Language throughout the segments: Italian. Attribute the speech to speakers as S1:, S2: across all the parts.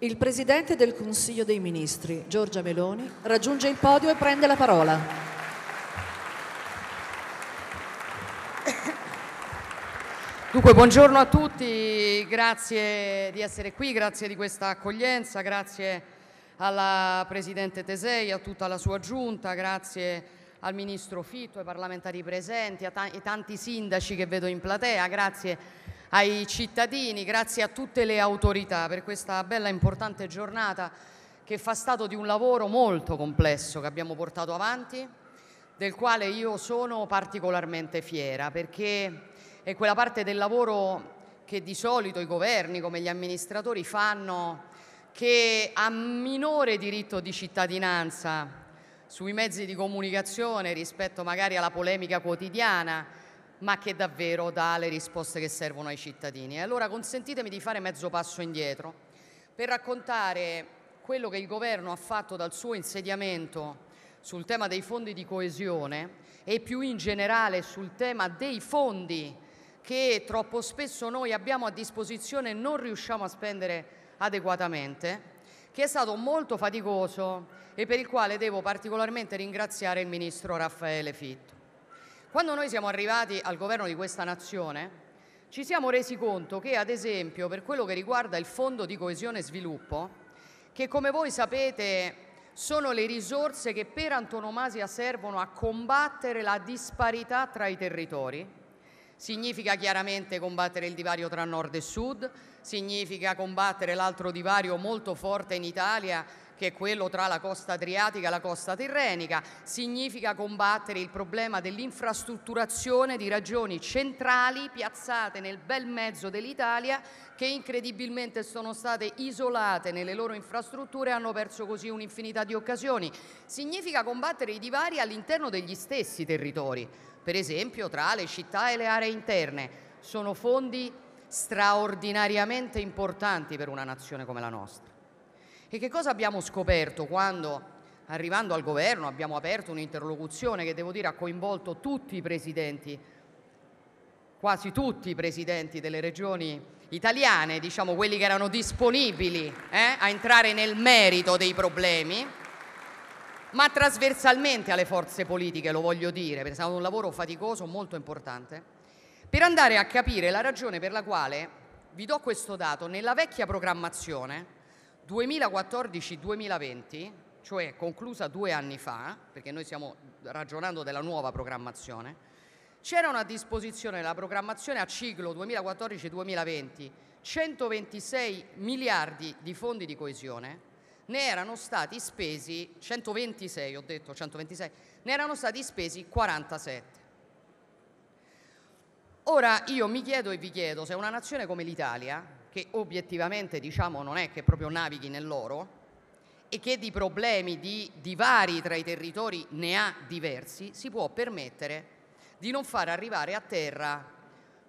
S1: Il Presidente del Consiglio dei Ministri, Giorgia Meloni, raggiunge il podio e prende la parola. Dunque, buongiorno a tutti, grazie di essere qui, grazie di questa accoglienza, grazie alla Presidente Tesei, a tutta la sua giunta, grazie al Ministro Fitto, ai parlamentari presenti, ai tanti sindaci che vedo in platea, grazie ai cittadini, grazie a tutte le autorità per questa bella e importante giornata che fa stato di un lavoro molto complesso che abbiamo portato avanti, del quale io sono particolarmente fiera perché è quella parte del lavoro che di solito i governi come gli amministratori fanno che ha minore diritto di cittadinanza sui mezzi di comunicazione rispetto magari alla polemica quotidiana ma che davvero dà le risposte che servono ai cittadini. allora consentitemi di fare mezzo passo indietro per raccontare quello che il governo ha fatto dal suo insediamento sul tema dei fondi di coesione e più in generale sul tema dei fondi che troppo spesso noi abbiamo a disposizione e non riusciamo a spendere adeguatamente, che è stato molto faticoso e per il quale devo particolarmente ringraziare il Ministro Raffaele Fitto. Quando noi siamo arrivati al governo di questa nazione, ci siamo resi conto che, ad esempio, per quello che riguarda il Fondo di coesione e sviluppo, che come voi sapete sono le risorse che per antonomasia servono a combattere la disparità tra i territori, significa chiaramente combattere il divario tra nord e sud, significa combattere l'altro divario molto forte in Italia che è quello tra la costa adriatica e la costa tirrenica, significa combattere il problema dell'infrastrutturazione di ragioni centrali piazzate nel bel mezzo dell'Italia che incredibilmente sono state isolate nelle loro infrastrutture e hanno perso così un'infinità di occasioni. Significa combattere i divari all'interno degli stessi territori, per esempio tra le città e le aree interne. Sono fondi straordinariamente importanti per una nazione come la nostra. E che cosa abbiamo scoperto quando arrivando al governo abbiamo aperto un'interlocuzione che devo dire ha coinvolto tutti i presidenti, quasi tutti i presidenti delle regioni italiane, diciamo quelli che erano disponibili eh, a entrare nel merito dei problemi, ma trasversalmente alle forze politiche, lo voglio dire, perché è stato un lavoro faticoso molto importante, per andare a capire la ragione per la quale, vi do questo dato, nella vecchia programmazione, 2014-2020, cioè conclusa due anni fa, perché noi stiamo ragionando della nuova programmazione, c'era una disposizione della programmazione a ciclo 2014-2020, 126 miliardi di fondi di coesione, ne erano stati spesi 126, ho detto 126, ne erano stati spesi 47. Ora io mi chiedo e vi chiedo se una nazione come l'Italia, che obiettivamente diciamo non è che proprio navighi nell'oro e che di problemi di divari tra i territori ne ha diversi, si può permettere di non far arrivare a terra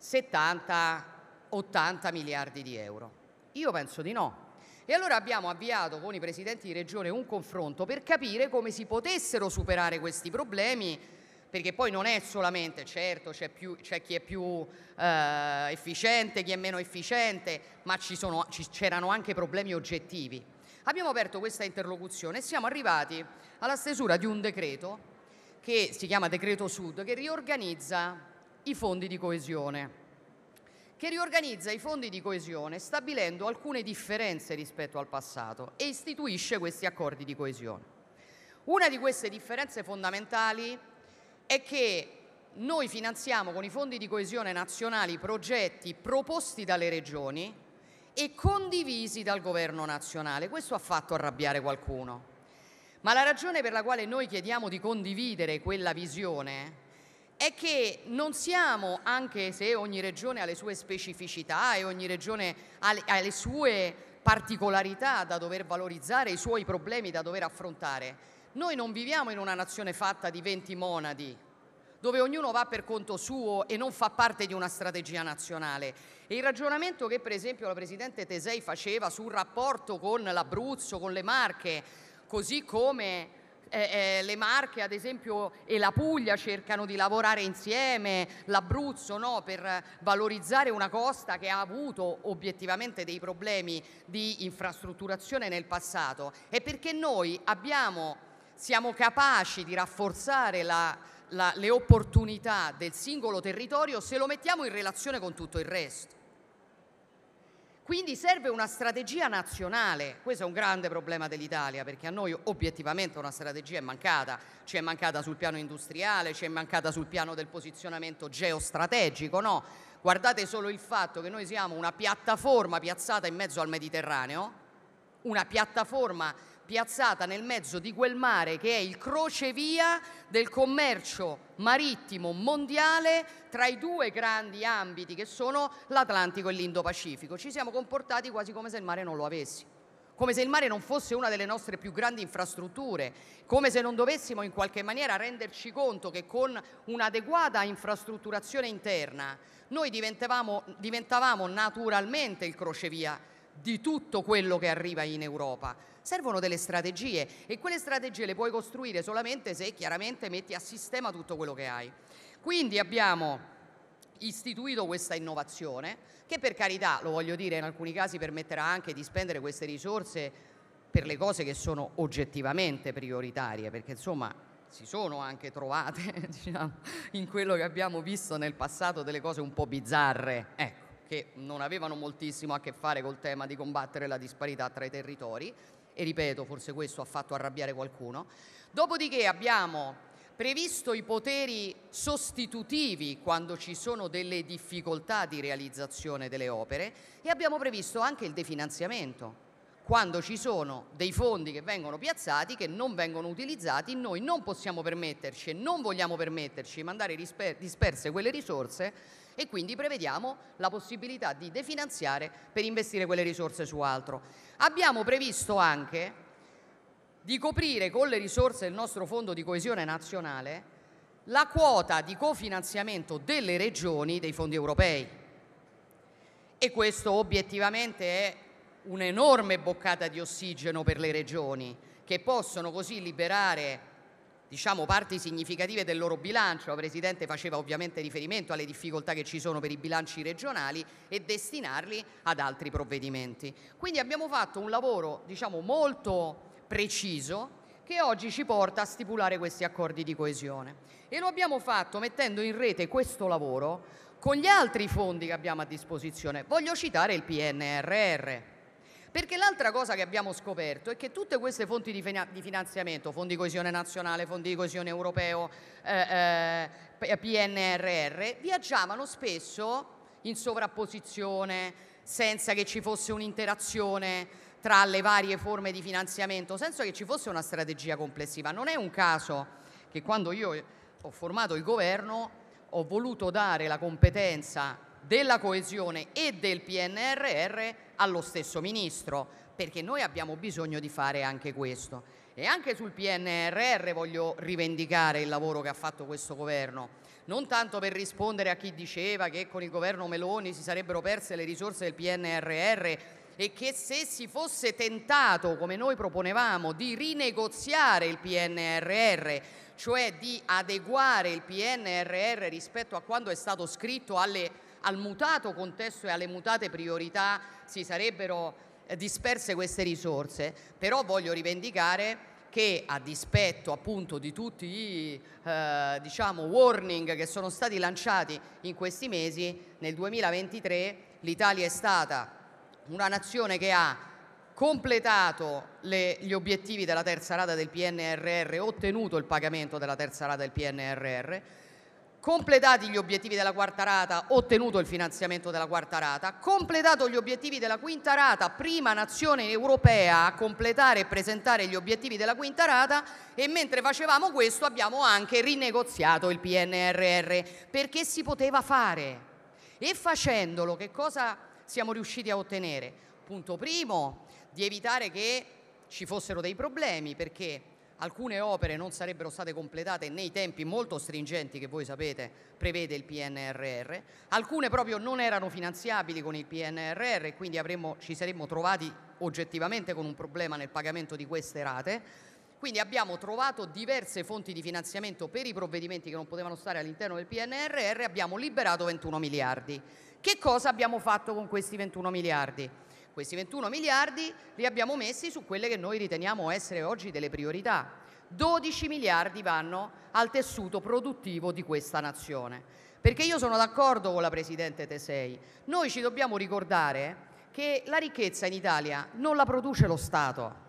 S1: 70-80 miliardi di euro. Io penso di no. E allora abbiamo avviato con i presidenti di regione un confronto per capire come si potessero superare questi problemi perché poi non è solamente, certo, c'è, più, c'è chi è più eh, efficiente, chi è meno efficiente, ma ci sono, ci, c'erano anche problemi oggettivi. Abbiamo aperto questa interlocuzione e siamo arrivati alla stesura di un decreto che si chiama Decreto Sud, che riorganizza i fondi di coesione che riorganizza i fondi di coesione stabilendo alcune differenze rispetto al passato e istituisce questi accordi di coesione. Una di queste differenze fondamentali è che noi finanziamo con i fondi di coesione nazionali progetti proposti dalle regioni e condivisi dal governo nazionale. Questo ha fatto arrabbiare qualcuno. Ma la ragione per la quale noi chiediamo di condividere quella visione è che non siamo, anche se ogni regione ha le sue specificità e ogni regione ha le sue particolarità da dover valorizzare, i suoi problemi da dover affrontare, noi non viviamo in una nazione fatta di 20 monadi, dove ognuno va per conto suo e non fa parte di una strategia nazionale. E il ragionamento che per esempio la Presidente Tesei faceva sul rapporto con l'Abruzzo, con le Marche, così come eh, eh, le Marche ad esempio e la Puglia cercano di lavorare insieme, l'Abruzzo no, per valorizzare una costa che ha avuto obiettivamente dei problemi di infrastrutturazione nel passato, è perché noi abbiamo siamo capaci di rafforzare la, la, le opportunità del singolo territorio se lo mettiamo in relazione con tutto il resto. Quindi serve una strategia nazionale, questo è un grande problema dell'Italia perché a noi obiettivamente una strategia è mancata, ci è mancata sul piano industriale, ci è mancata sul piano del posizionamento geostrategico, no? Guardate solo il fatto che noi siamo una piattaforma piazzata in mezzo al Mediterraneo, una piattaforma piazzata nel mezzo di quel mare che è il crocevia del commercio marittimo mondiale tra i due grandi ambiti che sono l'Atlantico e l'Indo-Pacifico. Ci siamo comportati quasi come se il mare non lo avessimo come se il mare non fosse una delle nostre più grandi infrastrutture, come se non dovessimo in qualche maniera renderci conto che con un'adeguata infrastrutturazione interna noi diventavamo, diventavamo naturalmente il crocevia di tutto quello che arriva in Europa servono delle strategie e quelle strategie le puoi costruire solamente se chiaramente metti a sistema tutto quello che hai. Quindi abbiamo istituito questa innovazione che per carità, lo voglio dire, in alcuni casi permetterà anche di spendere queste risorse per le cose che sono oggettivamente prioritarie, perché insomma si sono anche trovate diciamo, in quello che abbiamo visto nel passato delle cose un po' bizzarre. Ecco che non avevano moltissimo a che fare col tema di combattere la disparità tra i territori e ripeto, forse questo ha fatto arrabbiare qualcuno. Dopodiché abbiamo previsto i poteri sostitutivi quando ci sono delle difficoltà di realizzazione delle opere e abbiamo previsto anche il definanziamento. Quando ci sono dei fondi che vengono piazzati, che non vengono utilizzati, noi non possiamo permetterci e non vogliamo permetterci di mandare disperse quelle risorse e quindi prevediamo la possibilità di definanziare per investire quelle risorse su altro. Abbiamo previsto anche di coprire con le risorse del nostro fondo di coesione nazionale la quota di cofinanziamento delle regioni dei fondi europei. E questo obiettivamente è un'enorme boccata di ossigeno per le regioni che possono così liberare diciamo, parti significative del loro bilancio, la Presidente faceva ovviamente riferimento alle difficoltà che ci sono per i bilanci regionali e destinarli ad altri provvedimenti. Quindi abbiamo fatto un lavoro diciamo, molto preciso che oggi ci porta a stipulare questi accordi di coesione e lo abbiamo fatto mettendo in rete questo lavoro con gli altri fondi che abbiamo a disposizione. Voglio citare il PNRR perché l'altra cosa che abbiamo scoperto è che tutte queste fonti di, finanziamento, fondi di coesione nazionale, fondi di coesione europeo, eh, eh, PNRR, viaggiavano spesso in sovrapposizione, senza che ci fosse un'interazione tra le varie forme di finanziamento, senza che ci fosse una strategia complessiva. Non è un caso che quando io ho formato il governo ho voluto dare la competenza della coesione e del PNRR allo stesso ministro, perché noi abbiamo bisogno di fare anche questo. E anche sul PNRR voglio rivendicare il lavoro che ha fatto questo governo, non tanto per rispondere a chi diceva che con il governo Meloni si sarebbero perse le risorse del PNRR e che se si fosse tentato, come noi proponevamo, di rinegoziare il PNRR, cioè di adeguare il PNRR rispetto a quando è stato scritto alle al mutato contesto e alle mutate priorità si sarebbero eh, disperse queste risorse, però voglio rivendicare che a dispetto appunto di tutti i eh, diciamo, warning che sono stati lanciati in questi mesi, nel 2023 l'Italia è stata una nazione che ha completato le, gli obiettivi della terza rata del PNRR, ottenuto il pagamento della terza rata del PNRR, completati gli obiettivi della quarta rata, ottenuto il finanziamento della quarta rata, completato gli obiettivi della quinta rata, prima nazione europea a completare e presentare gli obiettivi della quinta rata e mentre facevamo questo abbiamo anche rinegoziato il PNRR perché si poteva fare. E facendolo che cosa siamo riusciti a ottenere? Punto primo, di evitare che ci fossero dei problemi perché alcune opere non sarebbero state completate nei tempi molto stringenti che voi sapete prevede il PNRR, alcune proprio non erano finanziabili con il PNRR e quindi avremmo, ci saremmo trovati oggettivamente con un problema nel pagamento di queste rate. Quindi abbiamo trovato diverse fonti di finanziamento per i provvedimenti che non potevano stare all'interno del PNRR, e abbiamo liberato 21 miliardi. Che cosa abbiamo fatto con questi 21 miliardi? Questi 21 miliardi li abbiamo messi su quelle che noi riteniamo essere oggi delle priorità. 12 miliardi vanno al tessuto produttivo di questa nazione. Perché io sono d'accordo con la Presidente Tesei, noi ci dobbiamo ricordare che la ricchezza in Italia non la produce lo Stato,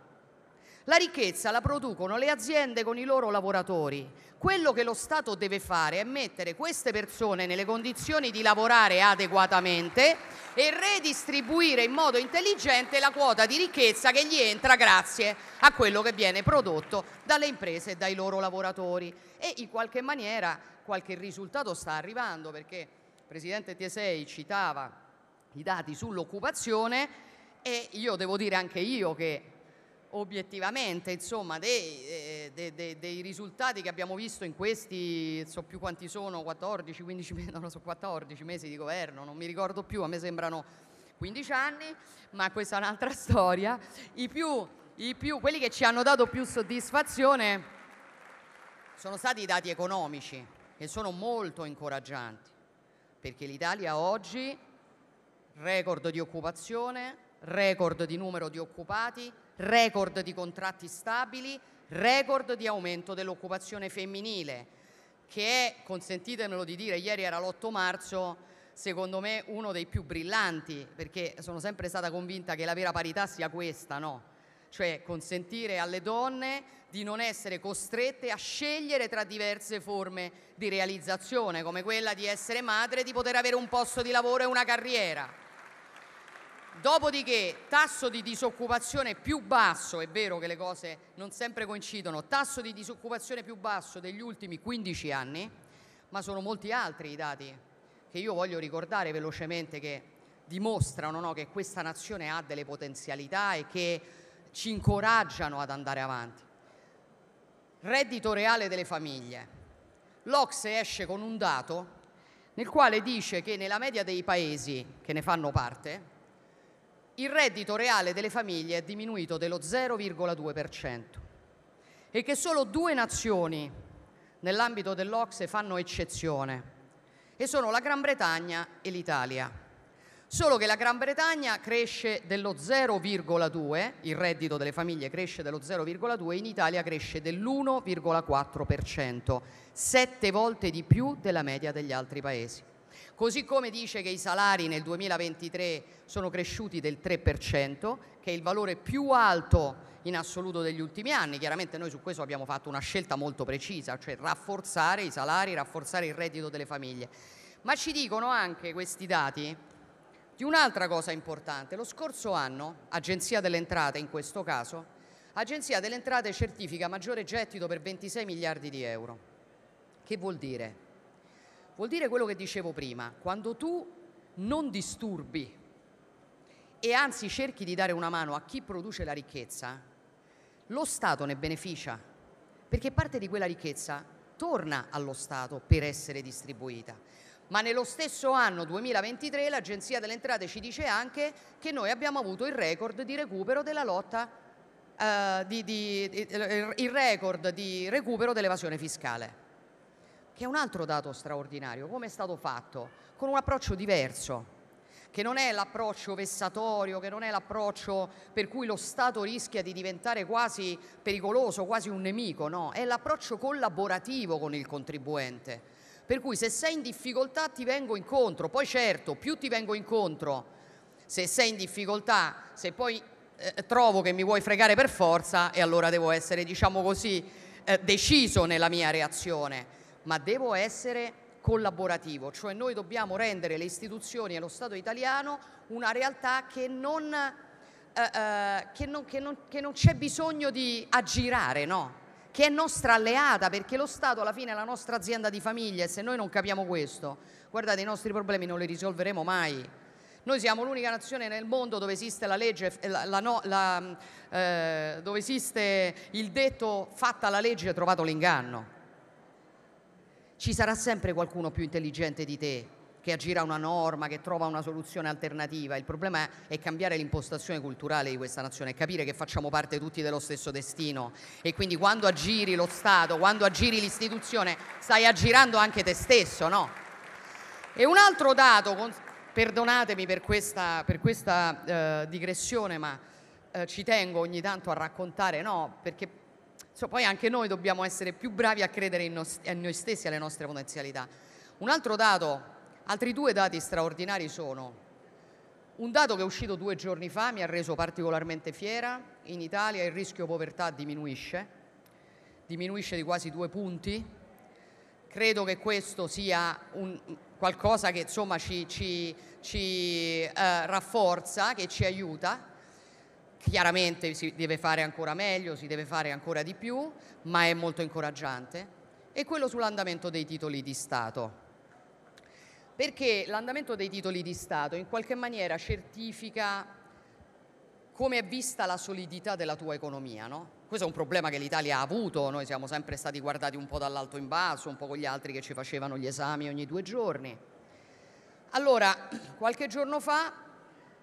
S1: la ricchezza la producono le aziende con i loro lavoratori. Quello che lo Stato deve fare è mettere queste persone nelle condizioni di lavorare adeguatamente e redistribuire in modo intelligente la quota di ricchezza che gli entra grazie a quello che viene prodotto dalle imprese e dai loro lavoratori. E in qualche maniera qualche risultato sta arrivando perché il Presidente Tiesei citava i dati sull'occupazione e io devo dire anche io che obiettivamente insomma, dei, dei, eh, dei, dei, risultati che abbiamo visto in questi, so più quanti sono, 14, 15, non so, 14 mesi di governo, non mi ricordo più, a me sembrano 15 anni, ma questa è un'altra storia, I più, i più, quelli che ci hanno dato più soddisfazione sono stati i dati economici che sono molto incoraggianti, perché l'Italia oggi record di occupazione, record di numero di occupati, record di contratti stabili, record di aumento dell'occupazione femminile, che è, consentitemelo di dire, ieri era l'8 marzo, secondo me uno dei più brillanti, perché sono sempre stata convinta che la vera parità sia questa, no? Cioè consentire alle donne di non essere costrette a scegliere tra diverse forme di realizzazione, come quella di essere madre e di poter avere un posto di lavoro e una carriera. Dopodiché, tasso di disoccupazione più basso, è vero che le cose non sempre coincidono, tasso di disoccupazione più basso degli ultimi 15 anni, ma sono molti altri i dati che io voglio ricordare velocemente che dimostrano no, che questa nazione ha delle potenzialità e che ci incoraggiano ad andare avanti. Reddito reale delle famiglie. L'Ox esce con un dato nel quale dice che nella media dei paesi che ne fanno parte, il reddito reale delle famiglie è diminuito dello 0,2% e che solo due nazioni nell'ambito dell'Ocse fanno eccezione e sono la Gran Bretagna e l'Italia. Solo che la Gran Bretagna cresce dello 0,2, il reddito delle famiglie cresce dello 0,2, in Italia cresce dell'1,4%, sette volte di più della media degli altri paesi. Così come dice che i salari nel 2023 sono cresciuti del 3%, che è il valore più alto in assoluto degli ultimi anni. Chiaramente noi su questo abbiamo fatto una scelta molto precisa, cioè rafforzare i salari, rafforzare il reddito delle famiglie. Ma ci dicono anche questi dati di un'altra cosa importante. Lo scorso anno, Agenzia delle Entrate in questo caso, Agenzia delle Entrate certifica maggiore gettito per 26 miliardi di euro. Che vuol dire? Vuol dire quello che dicevo prima, quando tu non disturbi e anzi cerchi di dare una mano a chi produce la ricchezza, lo Stato ne beneficia, perché parte di quella ricchezza torna allo Stato per essere distribuita. Ma nello stesso anno 2023 l'Agenzia delle Entrate ci dice anche che noi abbiamo avuto il record di recupero della lotta Uh, di, di, il record di recupero dell'evasione fiscale che è un altro dato straordinario, come è stato fatto? Con un approccio diverso, che non è l'approccio vessatorio, che non è l'approccio per cui lo Stato rischia di diventare quasi pericoloso, quasi un nemico, no, è l'approccio collaborativo con il contribuente. Per cui se sei in difficoltà ti vengo incontro, poi certo più ti vengo incontro, se sei in difficoltà, se poi eh, trovo che mi vuoi fregare per forza e allora devo essere, diciamo così, eh, deciso nella mia reazione ma devo essere collaborativo, cioè noi dobbiamo rendere le istituzioni e lo Stato italiano una realtà che non, eh, eh, che non, che non, che non c'è bisogno di aggirare, no? che è nostra alleata, perché lo Stato alla fine è la nostra azienda di famiglia e se noi non capiamo questo, guardate, i nostri problemi non li risolveremo mai. Noi siamo l'unica nazione nel mondo dove esiste la legge, eh, la, la, la, eh, dove esiste il detto fatta la legge e trovato l'inganno ci sarà sempre qualcuno più intelligente di te che aggira una norma, che trova una soluzione alternativa. Il problema è cambiare l'impostazione culturale di questa nazione, capire che facciamo parte tutti dello stesso destino e quindi quando aggiri lo Stato, quando aggiri l'istituzione, stai aggirando anche te stesso, no? E un altro dato, perdonatemi per questa, per questa eh, digressione, ma eh, ci tengo ogni tanto a raccontare, no? Perché cioè, poi anche noi dobbiamo essere più bravi a credere in, nos- in noi stessi e alle nostre potenzialità. Un altro dato, altri due dati straordinari sono un dato che è uscito due giorni fa mi ha reso particolarmente fiera, in Italia il rischio povertà diminuisce, diminuisce di quasi due punti, credo che questo sia un, qualcosa che insomma, ci, ci, ci eh, rafforza, che ci aiuta Chiaramente si deve fare ancora meglio, si deve fare ancora di più, ma è molto incoraggiante. E quello sull'andamento dei titoli di Stato. Perché l'andamento dei titoli di Stato in qualche maniera certifica come è vista la solidità della tua economia, no? Questo è un problema che l'Italia ha avuto, noi siamo sempre stati guardati un po' dall'alto in basso, un po' con gli altri che ci facevano gli esami ogni due giorni. Allora, qualche giorno fa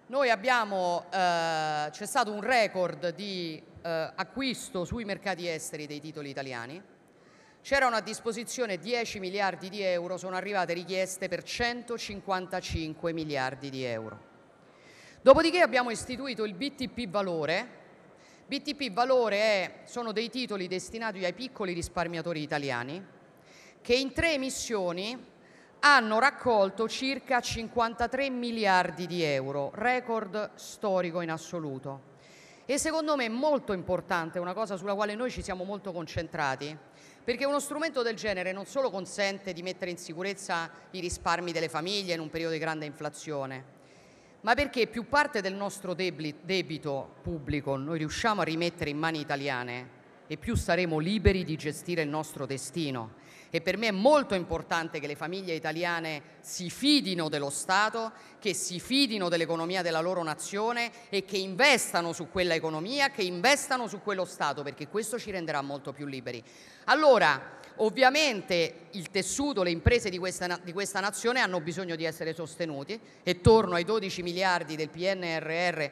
S1: noi abbiamo, eh, c'è stato un record di eh, acquisto sui mercati esteri dei titoli italiani, c'erano a disposizione 10 miliardi di euro, sono arrivate richieste per 155 miliardi di euro. Dopodiché abbiamo istituito il BTP Valore, BTP Valore è, sono dei titoli destinati ai piccoli risparmiatori italiani che in tre emissioni hanno raccolto circa 53 miliardi di euro, record storico in assoluto. E secondo me è molto importante, una cosa sulla quale noi ci siamo molto concentrati, perché uno strumento del genere non solo consente di mettere in sicurezza i risparmi delle famiglie in un periodo di grande inflazione, ma perché più parte del nostro debito pubblico noi riusciamo a rimettere in mani italiane e più saremo liberi di gestire il nostro destino e per me è molto importante che le famiglie italiane si fidino dello Stato, che si fidino dell'economia della loro nazione e che investano su quella economia, che investano su quello Stato, perché questo ci renderà molto più liberi. Allora, Ovviamente il tessuto, le imprese di questa, di questa, nazione hanno bisogno di essere sostenuti e torno ai 12 miliardi del PNRR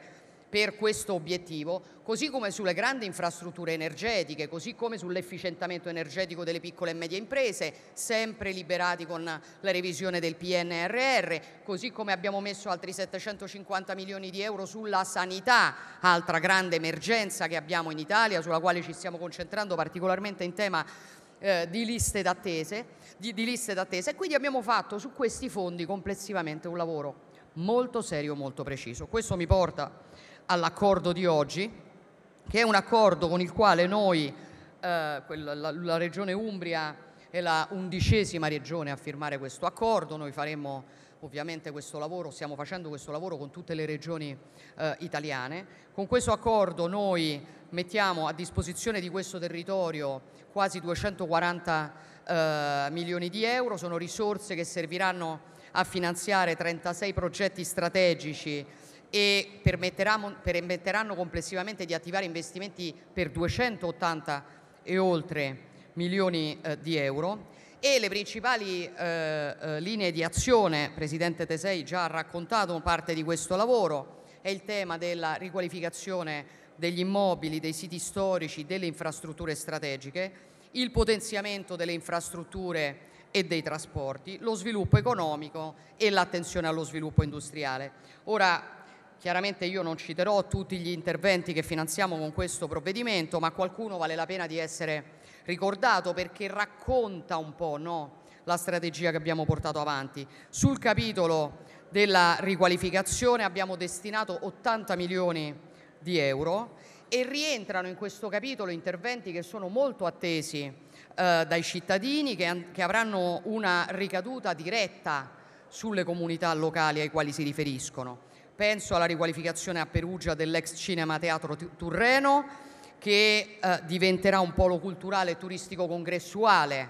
S1: per questo obiettivo, così come sulle grandi infrastrutture energetiche, così come sull'efficientamento energetico delle piccole e medie imprese, sempre liberati con la revisione del PNRR, così come abbiamo messo altri 750 milioni di euro sulla sanità, altra grande emergenza che abbiamo in Italia, sulla quale ci stiamo concentrando particolarmente in tema eh, di liste d'attese, di, di liste d'attesa e quindi abbiamo fatto su questi fondi complessivamente un lavoro molto serio, molto preciso. Questo mi porta all'accordo di oggi, che è un accordo con il quale noi, eh, quella, la, la, Regione Umbria è la undicesima regione a firmare questo accordo, noi faremo ovviamente questo lavoro, stiamo facendo questo lavoro con tutte le regioni eh, italiane. Con questo accordo noi mettiamo a disposizione di questo territorio quasi 240 eh, milioni di euro, sono risorse che serviranno a finanziare 36 progetti strategici e permetteranno complessivamente di attivare investimenti per 280 e oltre milioni eh, di euro e le principali eh, eh, linee di azione, Presidente Tesei già ha raccontato parte di questo lavoro, è il tema della riqualificazione degli immobili, dei siti storici, delle infrastrutture strategiche, il potenziamento delle infrastrutture e dei trasporti, lo sviluppo economico e l'attenzione allo sviluppo industriale. Ora Chiaramente io non citerò tutti gli interventi che finanziamo con questo provvedimento, ma qualcuno vale la pena di essere ricordato perché racconta un po' no, la strategia che abbiamo portato avanti. Sul capitolo della riqualificazione abbiamo destinato 80 milioni di euro e rientrano in questo capitolo interventi che sono molto attesi eh, dai cittadini che, che avranno una ricaduta diretta sulle comunità locali ai quali si riferiscono Penso alla riqualificazione a Perugia dell'ex cinema teatro Turreno che eh, diventerà un polo culturale e turistico congressuale.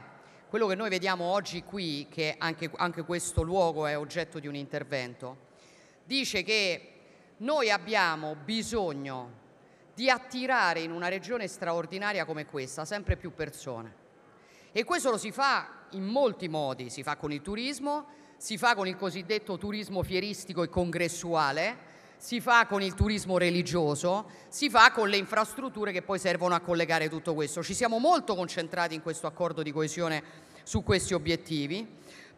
S1: Quello che noi vediamo oggi qui, che anche, anche questo luogo è oggetto di un intervento, dice che noi abbiamo bisogno di attirare in una regione straordinaria come questa sempre più persone. E questo lo si fa in molti modi, si fa con il turismo, si fa con il cosiddetto turismo fieristico e congressuale, si fa con il turismo religioso, si fa con le infrastrutture che poi servono a collegare tutto questo. Ci siamo molto concentrati in questo accordo di coesione su questi obiettivi.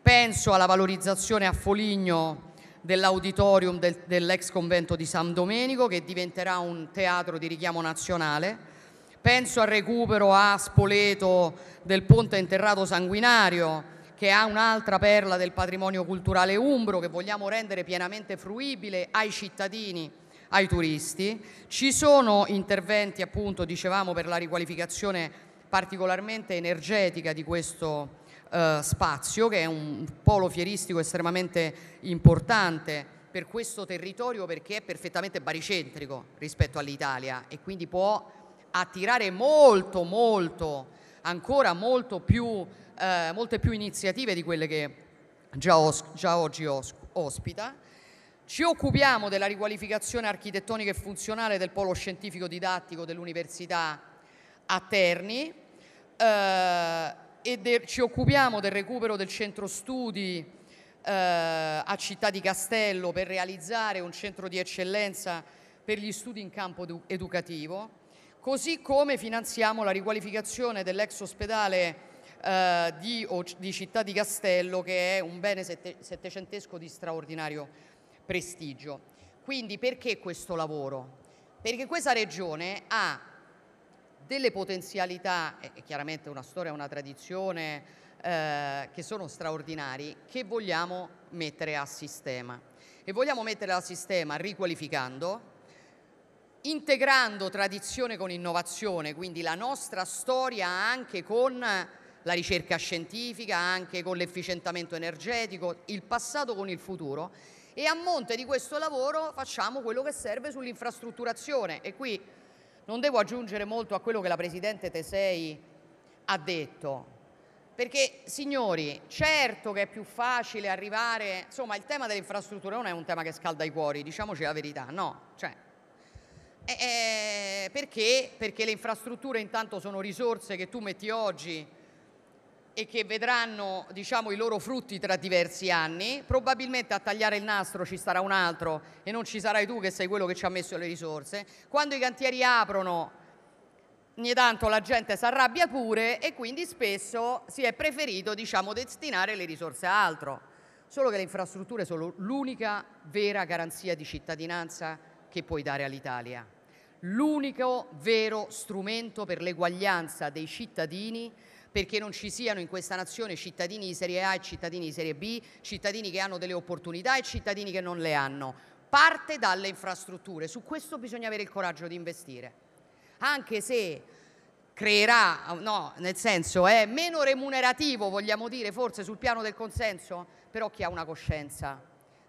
S1: Penso alla valorizzazione a Foligno dell'auditorium del, dell'ex convento di San Domenico che diventerà un teatro di richiamo nazionale. Penso al recupero a Spoleto del ponte interrato sanguinario che ha un'altra perla del patrimonio culturale umbro che vogliamo rendere pienamente fruibile ai cittadini ai turisti. Ci sono interventi, appunto, dicevamo, per la riqualificazione particolarmente energetica di questo eh, spazio, che è un polo fieristico estremamente importante per questo territorio perché è perfettamente baricentrico rispetto all'Italia e quindi può attirare molto, molto ancora più, eh, molte più iniziative di quelle che già, os- già oggi os- ospita. Ci occupiamo della riqualificazione architettonica e funzionale del polo scientifico didattico dell'Università a Terni eh, e de- ci occupiamo del recupero del centro studi eh, a Città di Castello per realizzare un centro di eccellenza per gli studi in campo edu- educativo così come finanziamo la riqualificazione dell'ex ospedale eh, di, di, Città di Castello che è un bene sette, settecentesco di straordinario prestigio. Quindi perché questo lavoro? Perché questa regione ha delle potenzialità, e chiaramente una storia, una tradizione, eh, che sono straordinari, che vogliamo mettere a sistema. E vogliamo mettere a sistema riqualificando, integrando tradizione con innovazione, quindi la nostra storia anche con la ricerca scientifica, anche con l'efficientamento energetico, il passato con il futuro e a monte di questo lavoro facciamo quello che serve sull'infrastrutturazione e qui non devo aggiungere molto a quello che la Presidente Tesei ha detto, perché signori, certo che è più facile arrivare, insomma il tema dell'infrastruttura non è un tema che scalda i cuori, diciamoci la verità, no, cioè eh, eh, perché? Perché le infrastrutture intanto sono risorse che tu metti oggi e che vedranno diciamo, i loro frutti tra diversi anni, probabilmente a tagliare il nastro ci sarà un altro e non ci sarai tu che sei quello che ci ha messo le risorse. Quando i cantieri aprono ogni tanto la gente si arrabbia pure e quindi spesso si è preferito diciamo, destinare le risorse a altro. Solo che le infrastrutture sono l'unica vera garanzia di cittadinanza che puoi dare all'Italia l'unico vero strumento per l'eguaglianza dei cittadini perché non ci siano in questa nazione cittadini di serie A e cittadini di serie B, cittadini che hanno delle opportunità e cittadini che non le hanno. Parte dalle infrastrutture, su questo bisogna avere il coraggio di investire, anche se creerà, no, nel senso è meno remunerativo, vogliamo dire, forse sul piano del consenso, però chi ha una coscienza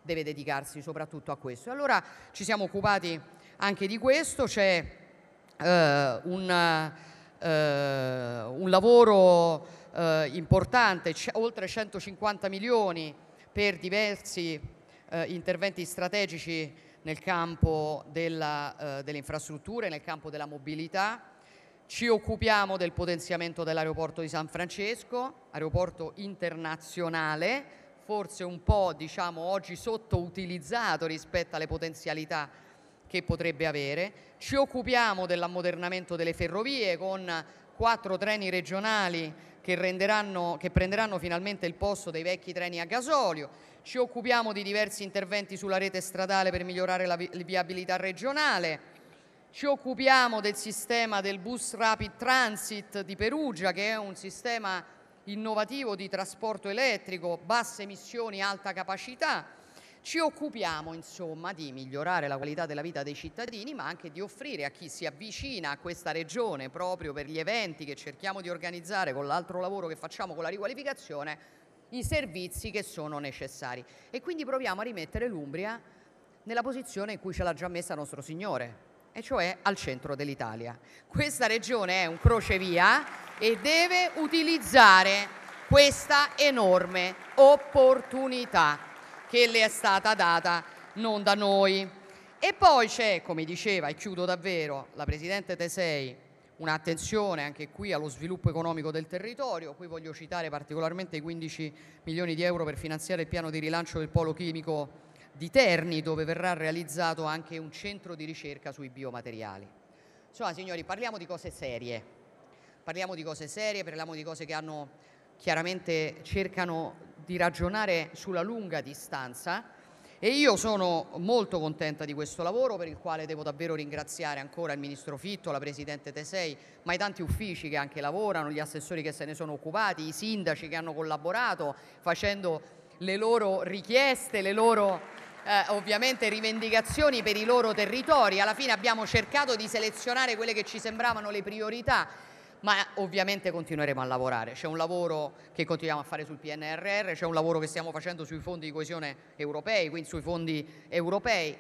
S1: deve dedicarsi soprattutto a questo. E allora ci siamo occupati anche di questo c'è eh, un, eh, un, lavoro eh, importante, oltre 150 milioni per diversi eh, interventi strategici nel campo della, eh, delle infrastrutture, nel campo della mobilità. Ci occupiamo del potenziamento dell'aeroporto di San Francesco, aeroporto internazionale, forse un po' diciamo, oggi sottoutilizzato rispetto alle potenzialità che potrebbe avere. Ci occupiamo dell'ammodernamento delle ferrovie con quattro treni regionali che, che, prenderanno finalmente il posto dei vecchi treni a gasolio. Ci occupiamo di diversi interventi sulla rete stradale per migliorare la viabilità regionale. Ci occupiamo del sistema del bus rapid transit di Perugia, che è un sistema innovativo di trasporto elettrico, basse emissioni, alta capacità ci occupiamo insomma di migliorare la qualità della vita dei cittadini ma anche di offrire a chi si avvicina a questa regione proprio per gli eventi che cerchiamo di organizzare con l'altro lavoro che facciamo con la riqualificazione i servizi che sono necessari e quindi proviamo a rimettere l'Umbria nella posizione in cui ce l'ha già messa nostro Signore e cioè al centro dell'Italia. Questa regione è un crocevia e deve utilizzare questa enorme opportunità che le è stata data non da noi. E poi c'è, come diceva, e chiudo davvero, la Presidente Tesei, un'attenzione anche qui allo sviluppo economico del territorio, qui voglio citare particolarmente i 15 milioni di euro per finanziare il piano di rilancio del polo chimico di Terni, dove verrà realizzato anche un centro di ricerca sui biomateriali. Insomma, signori, parliamo di cose serie, parliamo di cose serie, parliamo di cose che hanno chiaramente cercano di ragionare sulla lunga distanza e io sono molto contenta di questo lavoro per il quale devo davvero ringraziare ancora il Ministro Fitto, la Presidente Tesei, ma i tanti uffici che anche lavorano, gli assessori che se ne sono occupati, i sindaci che hanno collaborato facendo le loro richieste, le loro eh, ovviamente rivendicazioni per i loro territori. Alla fine abbiamo cercato di selezionare quelle che ci sembravano le priorità ma ovviamente continueremo a lavorare. C'è un lavoro che continuiamo a fare sul PNRR, c'è un lavoro che stiamo facendo sui fondi di coesione europei, quindi sui fondi europei.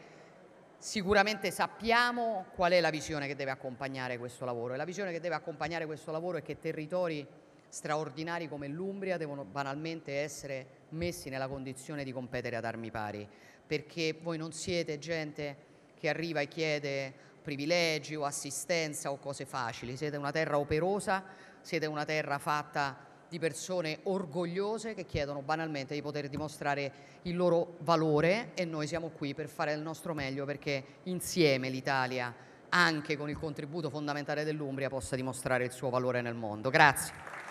S1: Sicuramente sappiamo qual è la visione che deve accompagnare questo lavoro e la visione che deve accompagnare questo lavoro è che territori straordinari come l'Umbria devono banalmente essere messi nella condizione di competere ad armi pari, perché voi non siete gente che arriva e chiede privilegi o assistenza o cose facili, siete una terra operosa, siete una terra fatta di persone orgogliose che chiedono banalmente di poter dimostrare il loro valore e noi siamo qui per fare il nostro meglio perché insieme l'Italia, anche con il contributo fondamentale dell'Umbria, possa dimostrare il suo valore nel mondo. Grazie.